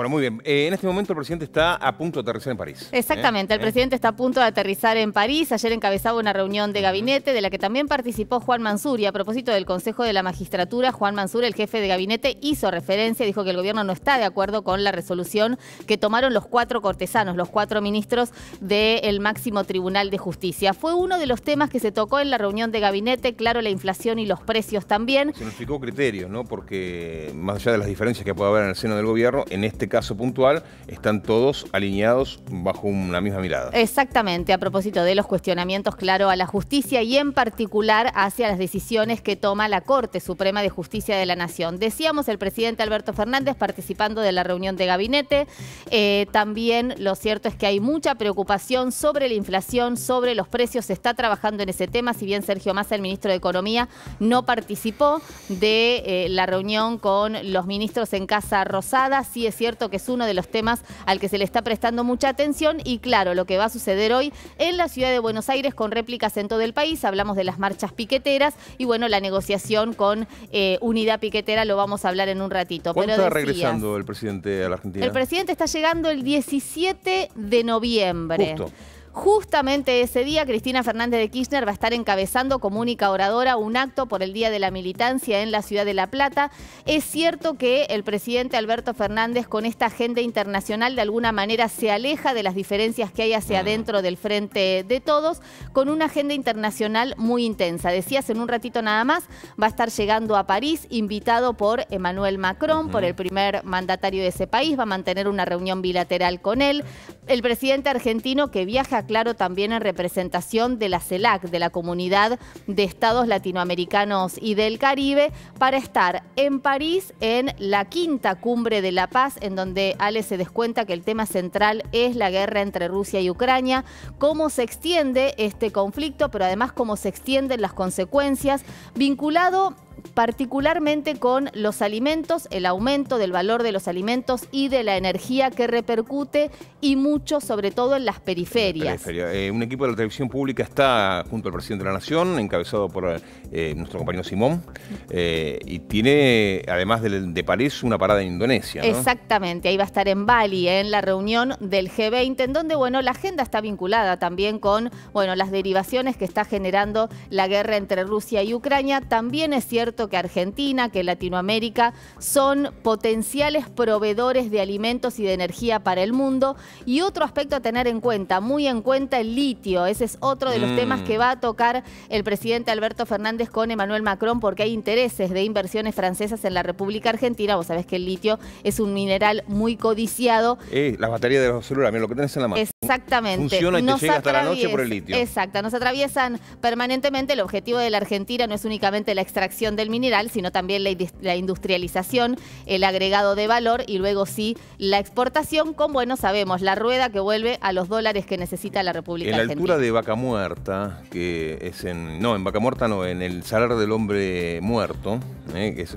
Bueno, muy bien. Eh, en este momento el presidente está a punto de aterrizar en París. ¿eh? Exactamente, el eh. presidente está a punto de aterrizar en París. Ayer encabezaba una reunión de gabinete de la que también participó Juan Mansur y a propósito del Consejo de la Magistratura, Juan Mansur, el jefe de gabinete, hizo referencia, dijo que el gobierno no está de acuerdo con la resolución que tomaron los cuatro cortesanos, los cuatro ministros del máximo Tribunal de Justicia. Fue uno de los temas que se tocó en la reunión de gabinete, claro, la inflación y los precios también. Se nos criterios, ¿no? Porque más allá de las diferencias que puede haber en el seno del gobierno, en este caso puntual, están todos alineados bajo una misma mirada. Exactamente, a propósito de los cuestionamientos, claro, a la justicia y en particular hacia las decisiones que toma la Corte Suprema de Justicia de la Nación. Decíamos el presidente Alberto Fernández participando de la reunión de gabinete. Eh, también lo cierto es que hay mucha preocupación sobre la inflación, sobre los precios. Se está trabajando en ese tema, si bien Sergio Massa, el ministro de Economía, no participó de eh, la reunión con los ministros en Casa Rosada. Sí es cierto que es uno de los temas al que se le está prestando mucha atención y claro, lo que va a suceder hoy en la ciudad de Buenos Aires con réplicas en todo el país, hablamos de las marchas piqueteras y bueno, la negociación con eh, Unidad Piquetera lo vamos a hablar en un ratito. ¿Cuándo está regresando el presidente a la Argentina? El presidente está llegando el 17 de noviembre. Justo. Justamente ese día, Cristina Fernández de Kirchner va a estar encabezando como única oradora un acto por el Día de la Militancia en la ciudad de La Plata. Es cierto que el presidente Alberto Fernández con esta agenda internacional de alguna manera se aleja de las diferencias que hay hacia mm. adentro del frente de todos, con una agenda internacional muy intensa. Decías en un ratito nada más, va a estar llegando a París, invitado por Emmanuel Macron, por el primer mandatario de ese país, va a mantener una reunión bilateral con él. El presidente argentino que viaja claro también en representación de la CELAC, de la Comunidad de Estados Latinoamericanos y del Caribe, para estar en París en la quinta cumbre de la paz, en donde Ale se descuenta que el tema central es la guerra entre Rusia y Ucrania, cómo se extiende este conflicto, pero además cómo se extienden las consecuencias, vinculado particularmente con los alimentos, el aumento del valor de los alimentos y de la energía que repercute y mucho sobre todo en las periferias. Eh, un equipo de la televisión pública está junto al presidente de la Nación, encabezado por eh, nuestro compañero Simón, eh, y tiene además de, París una parada en Indonesia. Exactamente, ahí va a estar en Bali, en la reunión del G20, en donde bueno, la agenda está vinculada también con bueno, las derivaciones que está generando la guerra entre Rusia y Ucrania. También es cierto que Argentina, que Latinoamérica son potenciales proveedores de alimentos y de energía para el mundo. Y otro aspecto a tener en cuenta, muy en cuenta el litio. Ese es otro de los mm. temas que va a tocar el presidente Alberto Fernández con Emmanuel Macron porque hay intereses de inversiones francesas en la República Argentina. Vos sabés que el litio es un mineral muy codiciado. las baterías de los celulares, lo que tenés en la mano. Exactamente. Funciona y no te llega hasta la noche por el litio. Exacto, nos atraviesan permanentemente. El objetivo de la Argentina no es únicamente la extracción del mineral, sino también la, industrialización, el agregado de valor y luego sí la exportación con, bueno, sabemos, la rueda que vuelve a los dólares que necesita la República la altura de Vaca Muerta, que es en... No, en Vaca Muerta no, en el Salar del Hombre Muerto, eh, que es,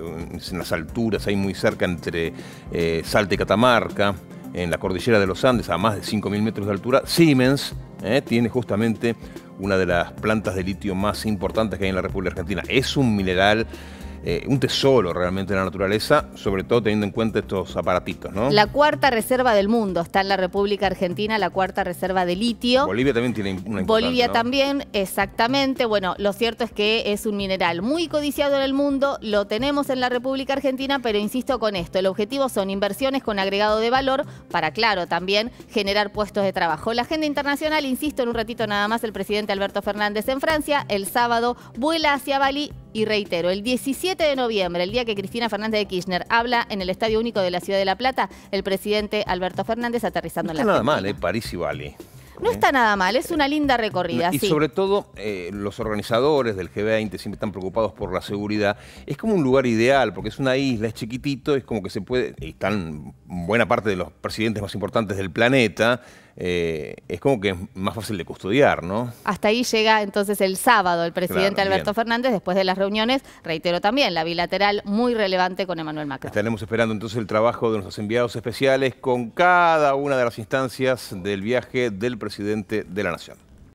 en las alturas, ahí muy cerca entre eh, Salta y Catamarca, en la cordillera de los Andes, a más de 5.000 metros de altura, Siemens ¿eh? tiene justamente una de las plantas de litio más importantes que hay en la República Argentina. Es un mineral eh, un tesoro realmente de la naturaleza, sobre todo teniendo en cuenta estos aparatitos, ¿no? La cuarta reserva del mundo está en la República Argentina, la cuarta reserva de litio. Bolivia también tiene una Bolivia también, exactamente. Bueno, lo cierto es que es un mineral muy codiciado en el mundo, lo tenemos en la República Argentina, pero insisto con esto, el objetivo son inversiones con agregado de valor para, claro, también generar puestos de trabajo. La agenda internacional, insisto, en un ratito nada más, el presidente Alberto Fernández en Francia, el sábado vuela hacia Bali y reitero, el 17 de noviembre, el día que Cristina Fernández de Kirchner habla en el Estadio Único de la Ciudad de La Plata, el presidente Alberto Fernández aterrizando en la está nada mal, ¿eh? París y Bali. No está eh. nada mal, es una linda recorrida. Y sobre todo, eh, los organizadores del G20 siempre están preocupados por la seguridad. Es como un lugar ideal, porque es una isla, es chiquitito, es como que se puede. Están buena parte de los presidentes más importantes del planeta. Eh, es como que es más fácil de custodiar, ¿no? Hasta ahí llega entonces el sábado el presidente Alberto Fernández, después de las reuniones, reitero también, la bilateral muy relevante con Emmanuel Macron. Estaremos esperando entonces el trabajo de nuestros enviados especiales con cada una de las instancias del viaje del presidente de la Nación.